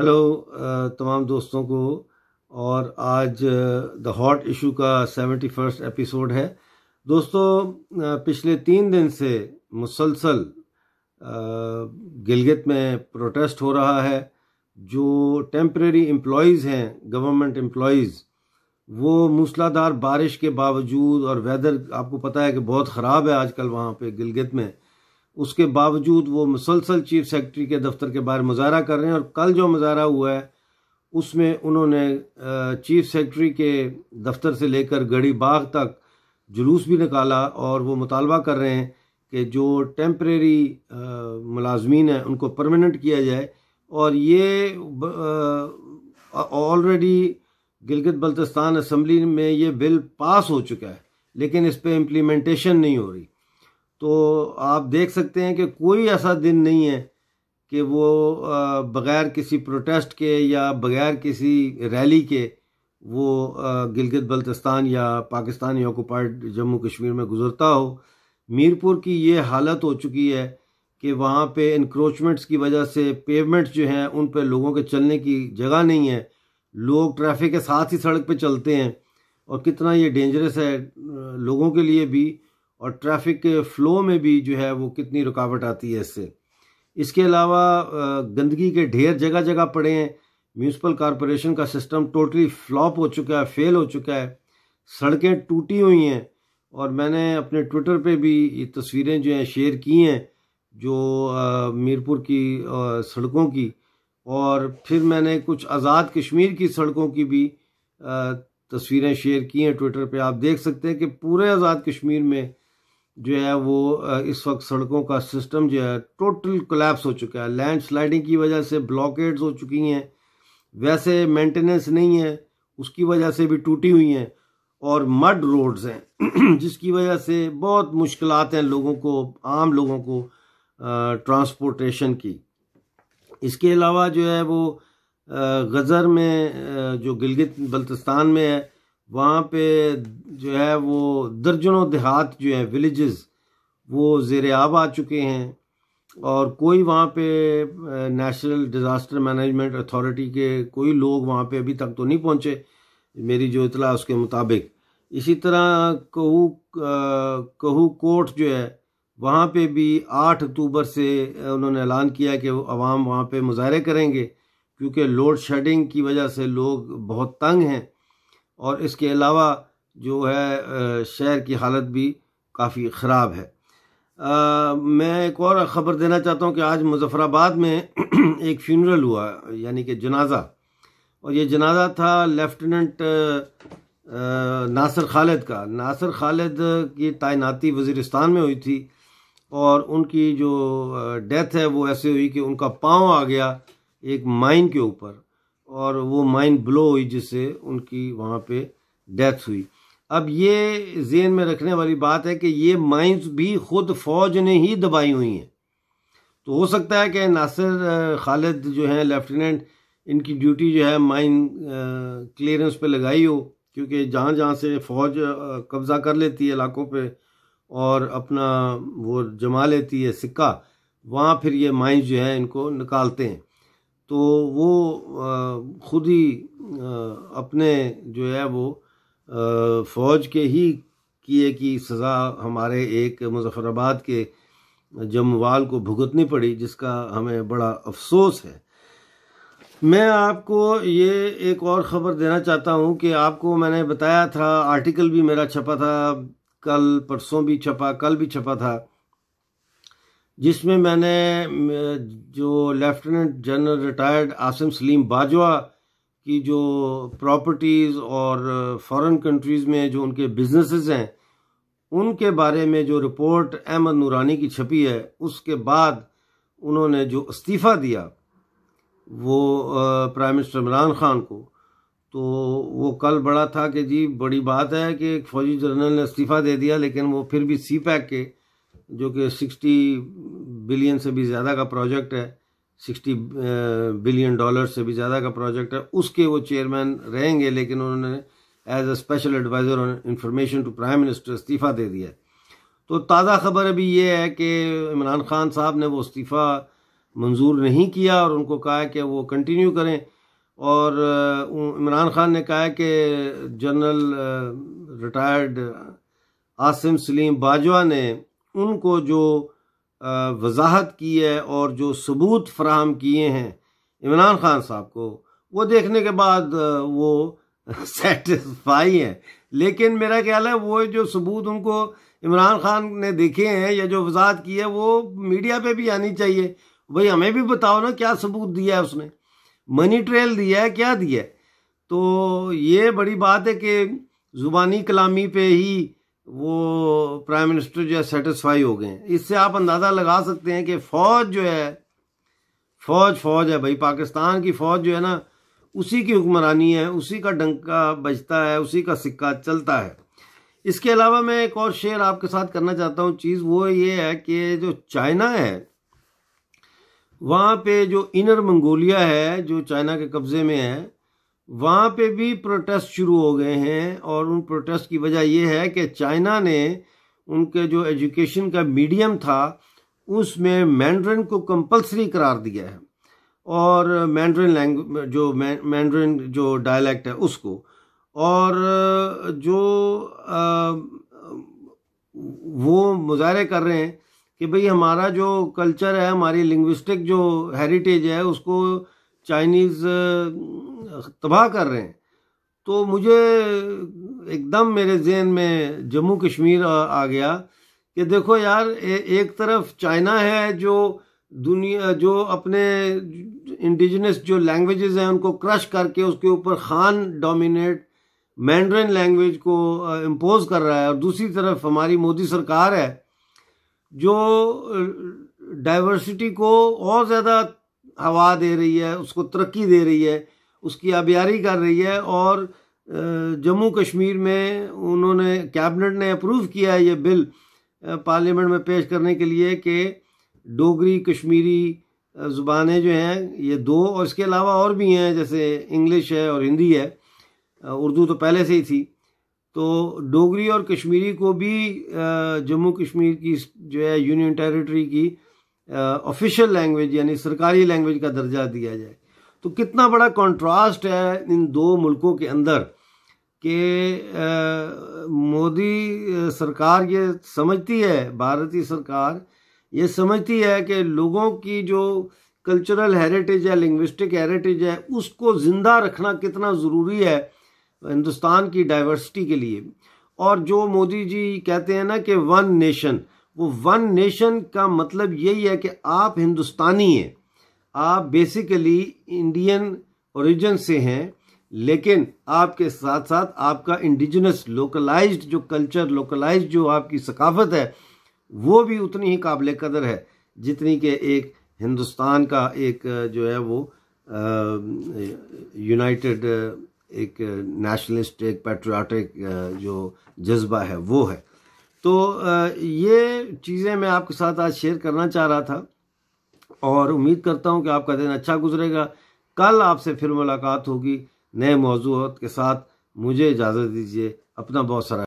hello uh, तमाम दोस्तों को और आज द हॉट इशू का सेवेंटी फर्स्ट एपिसोड है दोस्तों uh, पिछले तीन दिन से मुसलसल uh, गिलगित में प्रोटेस्ट हो रहा है जो टेम्प्रेरी एम्प्लॉज़ हैं गवर्नमेंट एम्प्लॉज़ वो मूसलाधार बारिश के बावजूद और वेदर आपको पता है कि बहुत ख़राब है आजकल वहाँ पे गिलगित में उसके बावजूद वो मुसलसल चीफ सेक्रेटरी के दफ्तर के बाहर मुजाहरा कर रहे हैं और कल जो मुजाहरा हुआ है उसमें उन्होंने चीफ सेक्रेटरी के दफ्तर से लेकर गढ़ी बाग तक जुलूस भी निकाला और वो मुतालबा कर रहे हैं कि जो टेम्प्रेरी मुलाजमीन हैं उनको परमानेंट किया जाए और ये ऑलरेडी गिलगित बल्तिस्तान असम्बली में ये बिल पास हो चुका है लेकिन इस पर इम्प्लीमेंटेशन नहीं हो रही तो आप देख सकते हैं कि कोई ऐसा दिन नहीं है कि वो बग़ैर किसी प्रोटेस्ट के या बग़ैर किसी रैली के वो गिलगित बल्तिस्तान या पाकिस्तानी ऑक्यूपाइड जम्मू कश्मीर में गुजरता हो मीरपुर की ये हालत हो चुकी है कि वहाँ पे इनक्रोचमेंट्स की वजह से पेवमेंट्स जो हैं उन पे लोगों के चलने की जगह नहीं है लोग ट्रैफिक के साथ ही सड़क पे चलते हैं और कितना ये डेंजरस है लोगों के लिए भी और ट्रैफिक फ्लो में भी जो है वो कितनी रुकावट आती है इससे इसके अलावा गंदगी के ढेर जगह जगह पड़े हैं म्यूनसिपल कॉरपोरेशन का सिस्टम टोटली फ्लॉप हो चुका है फेल हो चुका है सड़कें टूटी हुई हैं और मैंने अपने ट्विटर पे भी ये तस्वीरें जो हैं शेयर की हैं जो मीरपुर की सड़कों की और फिर मैंने कुछ आज़ाद कश्मीर की सड़कों की भी तस्वीरें शेयर की हैं ट्विटर पे आप देख सकते हैं कि पूरे आज़ाद कश्मीर में जो है वो इस वक्त सड़कों का सिस्टम जो है टोटल कोलेप्स हो चुका है लैंड स्लाइडिंग की वजह से ब्लॉकेट्स हो चुकी हैं वैसे मेंटेनेंस नहीं है उसकी वजह से भी टूटी हुई हैं और मड रोड्स हैं जिसकी वजह से बहुत मुश्किल हैं लोगों को आम लोगों को ट्रांसपोर्टेशन की इसके अलावा जो है वो गज़र में जो गिलगित बल्तिस्तान में है वहाँ पे जो है वो दर्जनों देहात जो हैं विलेजेस वो ज़ेर आब आ चुके हैं और कोई वहाँ पे नेशनल डिज़ास्टर मैनेजमेंट अथॉरिटी के कोई लोग वहाँ पे अभी तक तो नहीं पहुँचे मेरी जो इतला उसके मुताबिक इसी तरह कहू कहू कोर्ट जो है वहाँ पे भी आठ अक्टूबर से उन्होंने ऐलान किया कि आवाम वहाँ पे मुजाहरे करेंगे क्योंकि लोड शेडिंग की वजह से लोग बहुत तंग हैं और इसके अलावा जो है शहर की हालत भी काफ़ी ख़राब है आ, मैं एक और ख़बर देना चाहता हूँ कि आज मुजफ़राबाद में एक फ्यूनरल हुआ यानी कि जनाजा और ये जनाजा था लेफ्टिनेंट नासर खालिद का नासर खालिद की तैनाती वजीरस्तान में हुई थी और उनकी जो डेथ है वो ऐसे हुई कि उनका पाँव आ गया एक माइन के ऊपर और वो माइंड ब्लो हुई जिससे उनकी वहाँ पे डेथ हुई अब ये जेन में रखने वाली बात है कि ये माइंस भी खुद फौज ने ही दबाई हुई हैं तो हो सकता है कि नासिर खालिद जो हैं लेफ्टिनेंट इनकी ड्यूटी जो है माइन क्लियरेंस पे लगाई हो क्योंकि जहाँ जहाँ से फौज कब्ज़ा कर लेती है इलाकों पे और अपना वो जमा लेती है सिक्का वहाँ फिर ये माइंस जो है इनको निकालते हैं तो वो खुद ही अपने जो है वो फौज के ही किए कि सज़ा हमारे एक मुजफ़राबाद के जमवाल को भुगतनी पड़ी जिसका हमें बड़ा अफसोस है मैं आपको ये एक और ख़बर देना चाहता हूँ कि आपको मैंने बताया था आर्टिकल भी मेरा छपा था कल परसों भी छपा कल भी छपा था जिसमें मैंने जो lieutenant general retired Asim Saleem Bajwa कि जो प्रॉपर्टीज़ और फॉरेन uh, कंट्रीज़ में जो उनके बिजनेसेस हैं उनके बारे में जो रिपोर्ट अहमद नूरानी की छपी है उसके बाद उन्होंने जो इस्तीफ़ा दिया वो prime uh, minister Imran Khan को तो वो कल बड़ा था कि जी बड़ी बात है कि एक फ़ौजी जनरल ने इस्तीफ़ा दे दिया लेकिन वो फिर भी सी पैक के जो कि सिक्सटी बिलियन से भी ज़्यादा का प्रोजेक्ट है सिक्सटी बिलियन डॉलर से भी ज़्यादा का प्रोजेक्ट है उसके वो चेयरमैन रहेंगे लेकिन उन्होंने as a special adviser on information to prime minister इस्तीफ़ा दे दिया तो ताज़ा खबर अभी ये है कि इमरान खान साहब ने वो इस्तीफ़ा मंजूर नहीं किया और उनको कहा है कि वो कंटिन्यू करें और इमरान खान ने कहा है कि जनरल रिटायर्ड आसिम सलीम बाजवा ने उनको जो वजाहत की है और जो सबूत फ्राहम किए हैं इमरान खान साहब को वो देखने के बाद वो सेटिस्फाई हैं लेकिन मेरा ख्याल है वो जो सबूत उनको इमरान खान ने देखे हैं या जो वजाहत की है वो मीडिया पे भी आनी चाहिए भाई हमें भी बताओ ना क्या सबूत दिया है उसने मनी ट्रेल दिया है क्या दिया है तो ये बड़ी बात है कि ज़ुबानी कलामी पे ही वो प्राइम मिनिस्टर जो है सेटिस्फाई हो गए हैं इससे आप अंदाज़ा लगा सकते हैं कि फ़ौज जो है फ़ौज फ़ौज है भाई पाकिस्तान की फ़ौज जो है ना उसी की हुक्मरानी है उसी का डंका बजता है उसी का सिक्का चलता है इसके अलावा मैं एक और शेयर आपके साथ करना चाहता हूँ चीज़ वो ये है कि जो चाइना है वहाँ पे जो इनर मंगोलिया है जो चाइना के कब्ज़े में है वहाँ पे भी प्रोटेस्ट शुरू हो गए हैं और उन प्रोटेस्ट की वजह यह है कि चाइना ने उनके जो एजुकेशन का मीडियम था उसमें मैंड्रिन को कंपलसरी करार दिया है और मैंड्रिन लैंग्वेज जो मैंड्रिन जो डायलैक्ट है उसको और जो आ, वो मुजाहरे कर रहे हैं कि भाई हमारा जो कल्चर है हमारी लिंग्विस्टिक जो हेरिटेज है उसको चाइनीज़ तबाह कर रहे हैं तो मुझे एकदम मेरे जहन में जम्मू कश्मीर आ गया कि देखो यार ए, एक तरफ चाइना है जो दुनिया जो अपने इंडिजनस जो लैंग्वेजेस हैं उनको क्रश करके उसके ऊपर खान डोमिनेट मैंड्रेन लैंग्वेज को इम्पोज कर रहा है और दूसरी तरफ हमारी मोदी सरकार है जो डाइवर्सिटी को और ज़्यादा हवा दे रही है उसको तरक्की दे रही है उसकी आबियारी कर रही है और जम्मू कश्मीर में उन्होंने कैबिनेट ने अप्रूव किया है ये बिल पार्लियामेंट में पेश करने के लिए कि डोगरी कश्मीरी ज़ुबानें जो हैं ये दो और इसके अलावा और भी हैं जैसे इंग्लिश है और हिंदी है उर्दू तो पहले से ही थी तो डोगरी और कश्मीरी को भी जम्मू कश्मीर की जो है यूनियन टेरिटरी की ऑफिशियल लैंग्वेज यानी सरकारी लैंग्वेज का दर्जा दिया जाए तो कितना बड़ा कॉन्ट्रास्ट है इन दो मुल्कों के अंदर कि मोदी सरकार ये समझती है भारतीय सरकार ये समझती है कि लोगों की जो कल्चरल हेरिटेज है लिंग्विस्टिक हेरिटेज है उसको ज़िंदा रखना कितना ज़रूरी है हिंदुस्तान की डाइवर्सिटी के लिए और जो मोदी जी कहते हैं ना कि वन नेशन वो वन नेशन का मतलब यही है कि आप हिंदुस्तानी हैं आप बेसिकली इंडियन ओरिजिन से हैं लेकिन आपके साथ साथ आपका इंडिजिनस लोकलाइज्ड जो कल्चर लोकलाइज्ड जो आपकी सकाफत है वो भी उतनी ही काबिल कदर है जितनी के एक हिंदुस्तान का एक जो है वो यूनाइटेड एक नेशनलिस्ट एक पेट्रियाटिक जो जज्बा है वो है तो ये चीज़ें मैं आपके साथ आज शेयर करना चाह रहा था और उम्मीद करता हूँ कि आपका दिन अच्छा गुजरेगा कल आपसे फिर मुलाकात होगी नए मौजूद के साथ मुझे इजाज़त दीजिए अपना बहुत सारा